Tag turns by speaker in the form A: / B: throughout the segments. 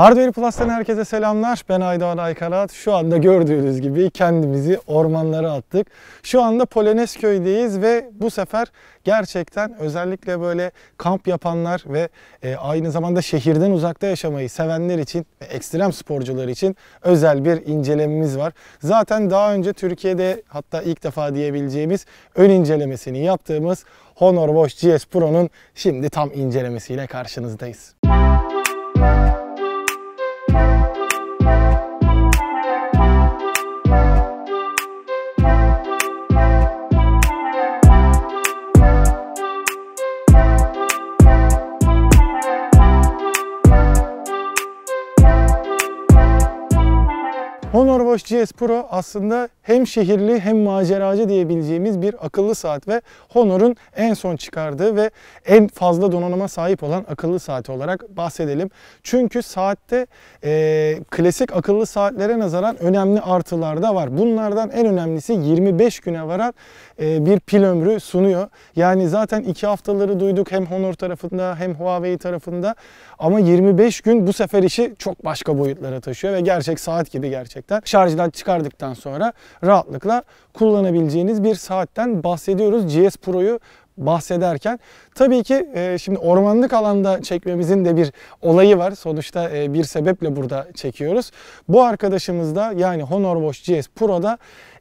A: Hardware Plus'tan herkese selamlar. Ben Aydoğan Aykarat. Şu anda gördüğünüz gibi kendimizi ormanlara attık. Şu anda Polonezköy'deyiz ve bu sefer gerçekten özellikle böyle kamp yapanlar ve e, aynı zamanda şehirden uzakta yaşamayı sevenler için ve ekstrem sporcular için özel bir incelememiz var. Zaten daha önce Türkiye'de hatta ilk defa diyebileceğimiz ön incelemesini yaptığımız Honor Bosch GS Pro'nun şimdi tam incelemesiyle karşınızdayız. GS Pro aslında hem şehirli hem maceracı diyebileceğimiz bir akıllı saat ve Honor'un en son çıkardığı ve en fazla donanıma sahip olan akıllı saati olarak bahsedelim. Çünkü saatte e, klasik akıllı saatlere nazaran önemli artılar da var. Bunlardan en önemlisi 25 güne varan e, bir pil ömrü sunuyor. Yani zaten iki haftaları duyduk hem Honor tarafında hem Huawei tarafında ama 25 gün bu sefer işi çok başka boyutlara taşıyor ve gerçek saat gibi gerçekten. Şarjdan çıkardıktan sonra rahatlıkla kullanabileceğiniz bir saatten bahsediyoruz. GS Pro'yu bahsederken. Tabii ki e, şimdi ormanlık alanda çekmemizin de bir olayı var. Sonuçta e, bir sebeple burada çekiyoruz. Bu arkadaşımız da yani Honor Watch GS Pro'da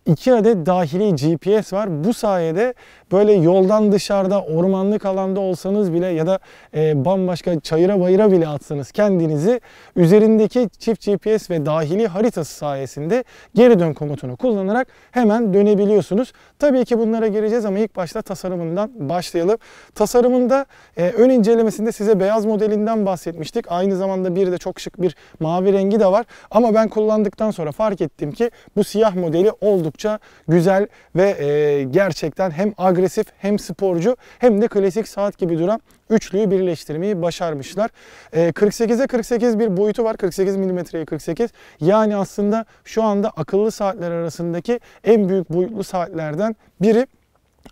A: 2 adet dahili GPS var. Bu sayede böyle yoldan dışarıda ormanlık alanda olsanız bile ya da e, bambaşka çayıra bayıra bile atsanız kendinizi üzerindeki çift GPS ve dahili haritası sayesinde geri dön komutunu kullanarak hemen dönebiliyorsunuz. Tabii ki bunlara gireceğiz ama ilk başta tasarımından başlayalım. Tasarımında e, ön incelemesinde size beyaz modelinden bahsetmiştik. Aynı zamanda bir de çok şık bir mavi rengi de var. Ama ben kullandıktan sonra fark ettim ki bu siyah modeli oldukça oldukça güzel ve e, gerçekten hem agresif hem sporcu hem de klasik saat gibi duran üçlüyü birleştirmeyi başarmışlar. E, 48'e 48 bir boyutu var. 48 milimetreye 48. Yani aslında şu anda akıllı saatler arasındaki en büyük boyutlu saatlerden biri.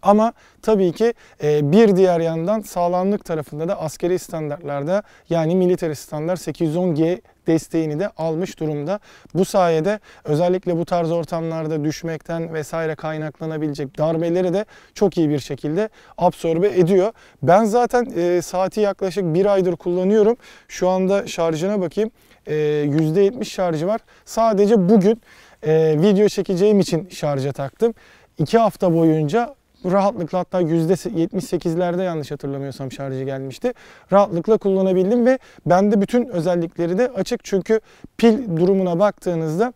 A: Ama tabii ki e, bir diğer yandan sağlamlık tarafında da askeri standartlarda yani militer standart 810G desteğini de almış durumda. Bu sayede özellikle bu tarz ortamlarda düşmekten vesaire kaynaklanabilecek darbeleri de çok iyi bir şekilde absorbe ediyor. Ben zaten e, saati yaklaşık bir aydır kullanıyorum. Şu anda şarjına bakayım. E, %70 şarjı var. Sadece bugün e, video çekeceğim için şarja taktım. 2 hafta boyunca bu rahatlıkla hatta %78'lerde yanlış hatırlamıyorsam şarjı gelmişti. Rahatlıkla kullanabildim ve bende bütün özellikleri de açık çünkü pil durumuna baktığınızda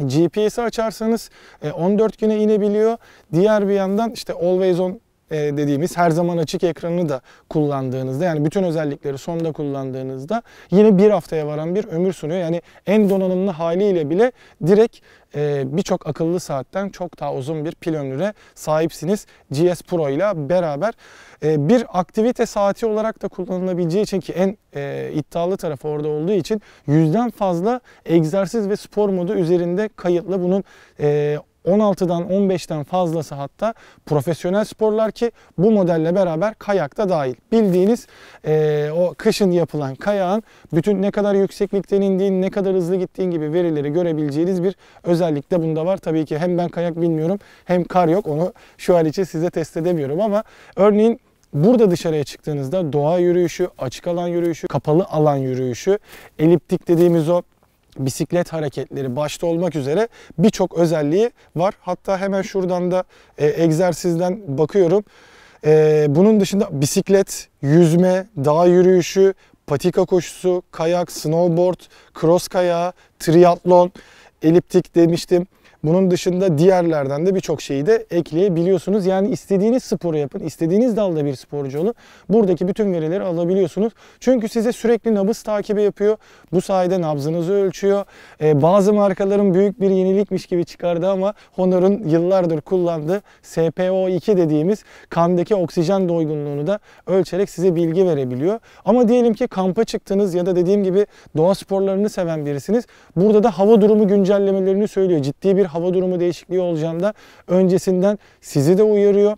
A: GPS'i açarsanız 14 e, güne inebiliyor. Diğer bir yandan işte Always On e, dediğimiz her zaman açık ekranını da kullandığınızda yani bütün özellikleri sonda kullandığınızda yine bir haftaya varan bir ömür sunuyor. Yani en donanımlı haliyle bile direkt e, birçok akıllı saatten çok daha uzun bir pil ömrüne sahipsiniz GS Pro ile beraber. E, bir aktivite saati olarak da kullanılabileceği için ki en iddialı tarafı orada olduğu için yüzden fazla egzersiz ve spor modu üzerinde kayıtlı. Bunun 16'dan 15'ten fazlası hatta profesyonel sporlar ki bu modelle beraber kayak da dahil. Bildiğiniz e, o kışın yapılan kayağın bütün ne kadar yükseklikten indiğin, ne kadar hızlı gittiğin gibi verileri görebileceğiniz bir özellik de bunda var. Tabii ki hem ben kayak bilmiyorum hem kar yok. Onu şu an için size test edemiyorum ama örneğin Burada dışarıya çıktığınızda doğa yürüyüşü, açık alan yürüyüşü, kapalı alan yürüyüşü, eliptik dediğimiz o bisiklet hareketleri başta olmak üzere birçok özelliği var. Hatta hemen şuradan da e, egzersizden bakıyorum. E, bunun dışında bisiklet, yüzme, dağ yürüyüşü, patika koşusu, kayak, snowboard, cross kayağı, triatlon, eliptik demiştim. Bunun dışında diğerlerden de birçok şeyi de ekleyebiliyorsunuz. Yani istediğiniz sporu yapın, istediğiniz dalda bir sporcu olun. Buradaki bütün verileri alabiliyorsunuz. Çünkü size sürekli nabız takibi yapıyor. Bu sayede nabzınızı ölçüyor. Ee, bazı markaların büyük bir yenilikmiş gibi çıkardı ama Honor'un yıllardır kullandığı SPO2 dediğimiz kandaki oksijen doygunluğunu da ölçerek size bilgi verebiliyor. Ama diyelim ki kampa çıktınız ya da dediğim gibi doğa sporlarını seven birisiniz. Burada da hava durumu güncellemelerini söylüyor. Ciddi bir hava durumu değişikliği olacağında öncesinden sizi de uyarıyor.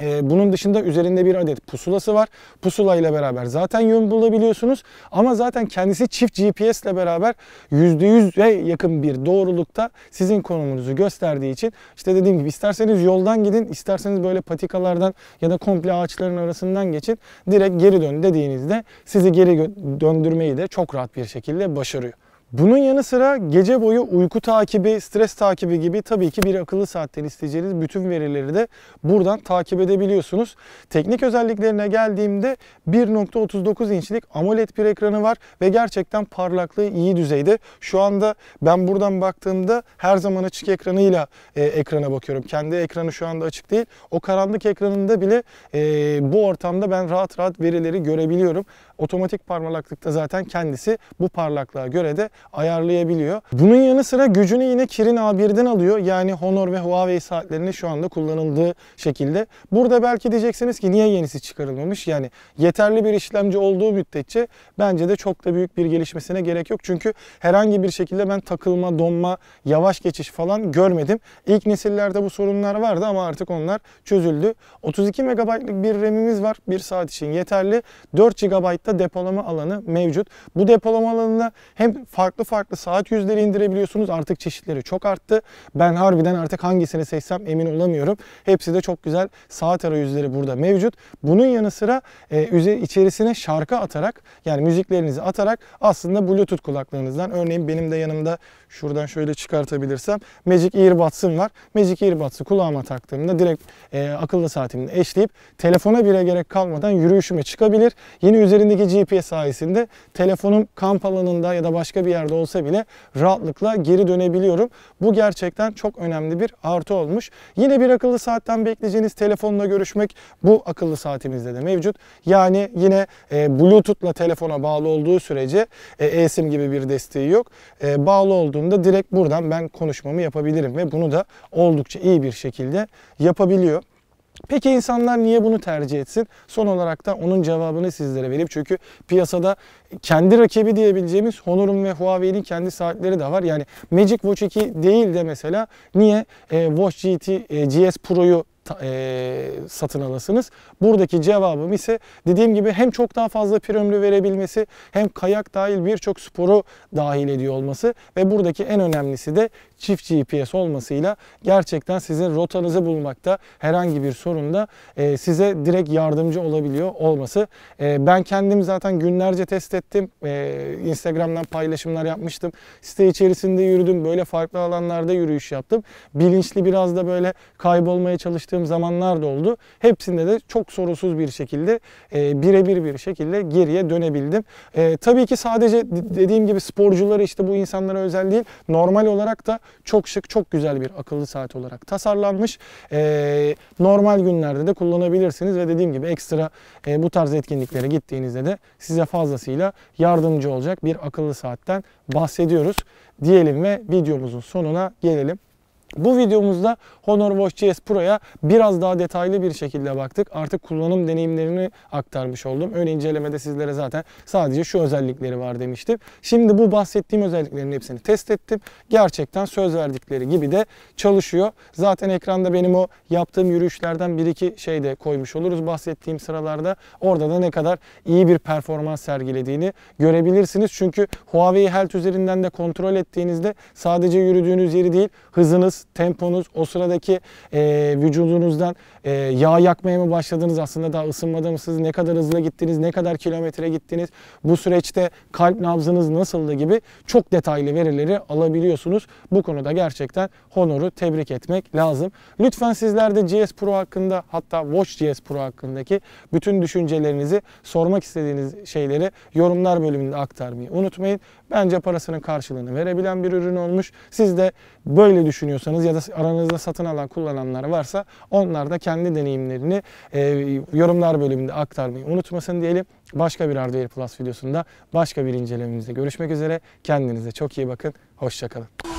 A: Ee, bunun dışında üzerinde bir adet pusulası var. Pusula ile beraber zaten yön bulabiliyorsunuz. Ama zaten kendisi çift GPS ile beraber %100'e yakın bir doğrulukta sizin konumunuzu gösterdiği için işte dediğim gibi isterseniz yoldan gidin, isterseniz böyle patikalardan ya da komple ağaçların arasından geçin. Direkt geri dön dediğinizde sizi geri döndürmeyi de çok rahat bir şekilde başarıyor. Bunun yanı sıra gece boyu uyku takibi, stres takibi gibi tabii ki bir akıllı saatten isteyeceğiniz bütün verileri de buradan takip edebiliyorsunuz. Teknik özelliklerine geldiğimde 1.39 inçlik AMOLED bir ekranı var ve gerçekten parlaklığı iyi düzeyde. Şu anda ben buradan baktığımda her zaman açık ekranıyla e, ekrana bakıyorum. Kendi ekranı şu anda açık değil. O karanlık ekranında bile e, bu ortamda ben rahat rahat verileri görebiliyorum otomatik parlaklıkta zaten kendisi bu parlaklığa göre de ayarlayabiliyor. Bunun yanı sıra gücünü yine Kirin A1'den alıyor. Yani Honor ve Huawei saatlerini şu anda kullanıldığı şekilde. Burada belki diyeceksiniz ki niye yenisi çıkarılmamış? Yani yeterli bir işlemci olduğu müddetçe bence de çok da büyük bir gelişmesine gerek yok. Çünkü herhangi bir şekilde ben takılma, donma, yavaş geçiş falan görmedim. İlk nesillerde bu sorunlar vardı ama artık onlar çözüldü. 32 MB'lık bir RAM'imiz var. bir saat için yeterli. 4 GB de depolama alanı mevcut. Bu depolama alanında hem farklı farklı saat yüzleri indirebiliyorsunuz. Artık çeşitleri çok arttı. Ben harbiden artık hangisini seçsem emin olamıyorum. Hepsi de çok güzel saat arayüzleri burada mevcut. Bunun yanı sıra e, içerisine şarkı atarak yani müziklerinizi atarak aslında Bluetooth kulaklığınızdan, örneğin benim de yanımda şuradan şöyle çıkartabilirsem Magic Earbuds'ım var. Magic Earbuds'ı kulağıma taktığımda direkt e, akıllı saatimle eşleyip telefona bile gerek kalmadan yürüyüşüme çıkabilir. Yeni üzerinde 12 GPS sayesinde telefonum kamp alanında ya da başka bir yerde olsa bile rahatlıkla geri dönebiliyorum. Bu gerçekten çok önemli bir artı olmuş. Yine bir akıllı saatten bekleyeceğiniz telefonla görüşmek bu akıllı saatimizde de mevcut. Yani yine e, Bluetooth'la telefona bağlı olduğu sürece e, gibi bir desteği yok. E, bağlı olduğunda direkt buradan ben konuşmamı yapabilirim ve bunu da oldukça iyi bir şekilde yapabiliyor. Peki insanlar niye bunu tercih etsin? Son olarak da onun cevabını sizlere verip çünkü piyasada kendi rakibi diyebileceğimiz Honor'un ve Huawei'nin kendi saatleri de var. Yani Magic Watch 2 değil de mesela niye e, Watch GT e, GS Pro'yu e, satın alasınız. Buradaki cevabım ise dediğim gibi hem çok daha fazla primlü verebilmesi hem kayak dahil birçok sporu dahil ediyor olması ve buradaki en önemlisi de çift GPS olmasıyla gerçekten sizin rotanızı bulmakta herhangi bir sorunda e, size direkt yardımcı olabiliyor olması. E, ben kendim zaten günlerce test ettim. E, Instagram'dan paylaşımlar yapmıştım. Site içerisinde yürüdüm. Böyle farklı alanlarda yürüyüş yaptım. Bilinçli biraz da böyle kaybolmaya çalıştım çıktığım zamanlar da oldu. Hepsinde de çok sorusuz bir şekilde e, birebir bir şekilde geriye dönebildim. E, tabii ki sadece dediğim gibi sporcuları işte bu insanlara özel değil. Normal olarak da çok şık, çok güzel bir akıllı saat olarak tasarlanmış. E, normal günlerde de kullanabilirsiniz ve dediğim gibi ekstra e, bu tarz etkinliklere gittiğinizde de size fazlasıyla yardımcı olacak bir akıllı saatten bahsediyoruz diyelim ve videomuzun sonuna gelelim. Bu videomuzda Honor Watch GS Pro'ya biraz daha detaylı bir şekilde baktık. Artık kullanım deneyimlerini aktarmış oldum. Ön incelemede sizlere zaten sadece şu özellikleri var demiştim. Şimdi bu bahsettiğim özelliklerin hepsini test ettim. Gerçekten söz verdikleri gibi de çalışıyor. Zaten ekranda benim o yaptığım yürüyüşlerden bir iki şey de koymuş oluruz bahsettiğim sıralarda. Orada da ne kadar iyi bir performans sergilediğini görebilirsiniz. Çünkü Huawei Health üzerinden de kontrol ettiğinizde sadece yürüdüğünüz yeri değil hızınız, temponuz, o sıradaki e, vücudunuzdan e, yağ yakmaya mı başladınız aslında daha ısınmadan mı siz ne kadar hızlı gittiniz, ne kadar kilometre gittiniz, bu süreçte kalp nabzınız nasıldı gibi çok detaylı verileri alabiliyorsunuz. Bu konuda gerçekten Honor'u tebrik etmek lazım. Lütfen sizler de GS Pro hakkında hatta Watch GS Pro hakkındaki bütün düşüncelerinizi sormak istediğiniz şeyleri yorumlar bölümünde aktarmayı unutmayın. Bence parasının karşılığını verebilen bir ürün olmuş. Siz de böyle düşünüyorsanız ya da aranızda satın alan kullananlar varsa onlar da kendi deneyimlerini e, yorumlar bölümünde aktarmayı unutmasın diyelim. Başka bir Hardware Plus videosunda başka bir incelememizde görüşmek üzere. Kendinize çok iyi bakın. Hoşçakalın.